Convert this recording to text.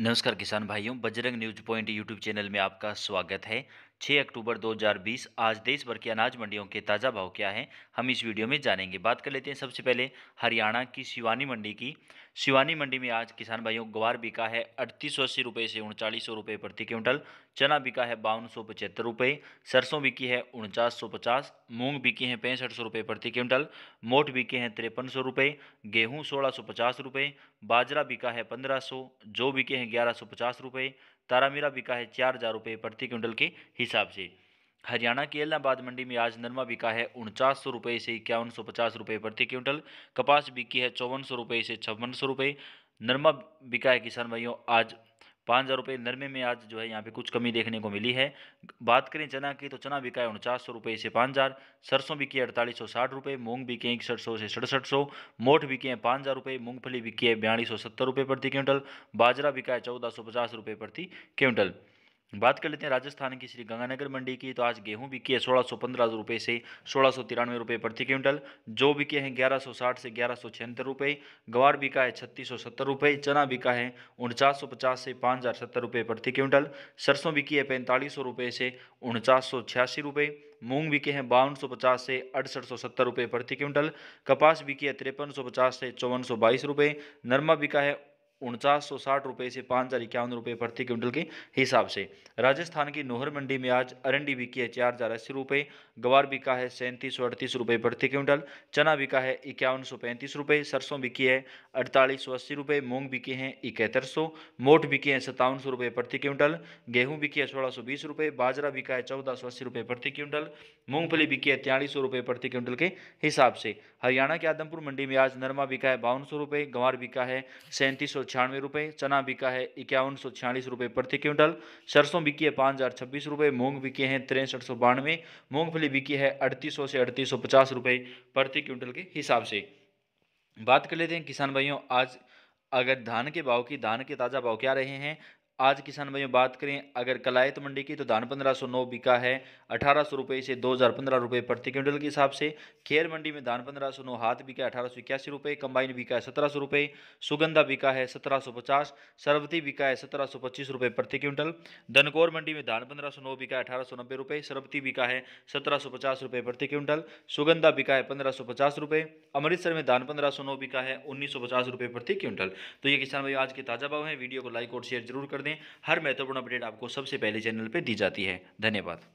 नमस्कार किसान भाइयों Bajrang news point YouTube channel में आपका स्वागत है 6 अक्टूबर 2020 आज देश भर के अनाज मंडियों के ताज़ा भाव क्या हैं हम इस वीडियो में जानेंगे बात कर लेते हैं सबसे पहले हरियाणा की शिवानी मंडी की शिवानी मंडी में आज किसान भाइयों ग्वार बिका है अड़तीस सौ अस्सी रुपये से उनचालीस सौ रुपये प्रति क्विंटल चना बिका है बावन सौ पचहत्तर रुपये सरसों बिकी है उनचास सौ पचास मूँग बिकी हैं पैंसठ सौ रुपये प्रति क्विंटल मोट बिके हैं तिरपन सौ रुपये गेहूँ सोलह सौ पचास रुपये बाजरा बिका है पंद्रह सौ जौ बिके हैं ग्यारह सौ पचास रुपये तारामीरा बिका है चार हज़ार रुपये प्रति क्विंटल के हिसाब से हरियाणा की इलाहाबाद मंडी में आज नरमा बिका है उनचास सौ रुपये से इक्यावन सौ पचास रुपये प्रति क्विंटल कपास बिकी है चौवन सौ रुपये से छप्पन सौ रुपये नरमा बिका है किसान भाइयों आज पाँच हज़ार रुपये नरमे में आज जो है यहाँ पे कुछ कमी देखने को मिली है बात करें चना की तो चना बिका है उनचास सौ रुपये से पाँच हज़ार सरसों बिकी है अड़तालीस सौ साठ रुपये मूँग बिके इकसठ सौ से सड़सठ सौ मोठ बिके हैं पाँच हज़ार रुपये मूँगफली बिकी है बयालीस सौ सत्तर रुपये प्रति क्विंटल बाजरा बिका है चौदह सौ पचास रुपये प्रति क्विंटल बात कर लेते हैं राजस्थान की श्री गंगानगर मंडी की तो आज गेहूं बिकी है सोलह सौ पंद्रह रुपये से सोलह सौ तिरानवे रुपये प्रति क्विंटल जो बिके हैं ग्यारह सौ साठ से ग्यारह सौ छिहत्तर रुपये गवार बिका है छत्तीस सौ सत्तर रुपये चना बिका है उनचास सौ पचास से पाँच हज़ार सत्तर रुपये प्रति क्विंटल सरसों बिकी है पैंतालीस सौ रुपये से उनचास सौ छियासी रुपये मूंग बिके हैं बावन सौ पचास से अड़सठ सौ सत्तर रुपये प्रति क्विंटल कपास बिकी है तिरपन सौ पचास से चौवन सौ बाईस रुपये नरमा बिका है उनचास सौ साठ रुपये से पाँच हज़ार इक्यावन रुपये प्रति क्विंटल के हिसाब से राजस्थान की नोहर मंडी में आज अरंडी बिकी है चार हज़ार अस्सी रुपये गवार बिका है सैंतीस सौ अड़तीस रुपये प्रति क्विंटल चना बिका है इक्यावन सौ पैंतीस रुपये सरसों बिकी है अड़तालीस सौ अस्सी रुपये मूंग बिके हैं इकहत्तर सौ मोट बिके हैं सत्तावन सौ रुपये प्रति क्विंटल गेहूँ बिकी है सोलह सौ बीस रुपये बाजरा बिका है चौदह सौ अस्सी रुपये प्रति क्विंटल मूँगफली बिकी है तियालीस सौ रुपये प्रति क्विंटल के हिसाब से हरियाणा के आदमपुर मंडी में आज नरमा बिका है बावन सौ रुपये गंवार बिका है सैंतीस सौ छियानवे रुपये चना बिका है इक्यावन सौ छियालीस रुपये प्रति क्विंटल सरसों बिकी है पाँच हज़ार छब्बीस रुपये मूंग बिके हैं तिरसठ सौ बानवे मूँगफली बिकी है अड़तीस सौ से अड़तीस सौ पचास रुपये प्रति क्विंटल के हिसाब से बात कर लेते हैं किसान भाइयों आज अगर धान के भाव की धान के ताज़ा भाव क्या रहे हैं आज किसान भाइयों बात करें अगर कलायत मंडी की तो धान पंद्रह सौ नौ बिका है अठारह सौ रुपये से दो हज़ार पंद्रह रुपये प्रति क्विंटल के हिसाब से खेर मंडी में धान पंद्रह सौ नौ हाथ बिका है अठारह सौ इक्यासी रुपये कंबाइन बिका है सत्रह सौ रुपये सुगंधा बिका है सत्रह सौ पचास सरबती बिका है सत्रह सौ पच्चीस रुपये प्रति क्विंटल दनकोर मंडी में धान पंद्रह सौ नौ बिका है अठारह सौ नब्बे रुपये सरबती बिका है सत्रह सौ पचास रुपये प्रति क्विंटल सुगंधा बिका है पंद्रह सौ पचास रुपये अमृतसर में धान पंद्रह सौ नौ बिका है उन्नीस सौ पचास रुपये प्रति क्विंटल तो ये किसान भाई आज के ताज़ा भाव हैं वीडियो को लाइक और शेयर जरूर कर दें दें हर महत्वपूर्ण अपडेट आपको सबसे पहले चैनल पर दी जाती है धन्यवाद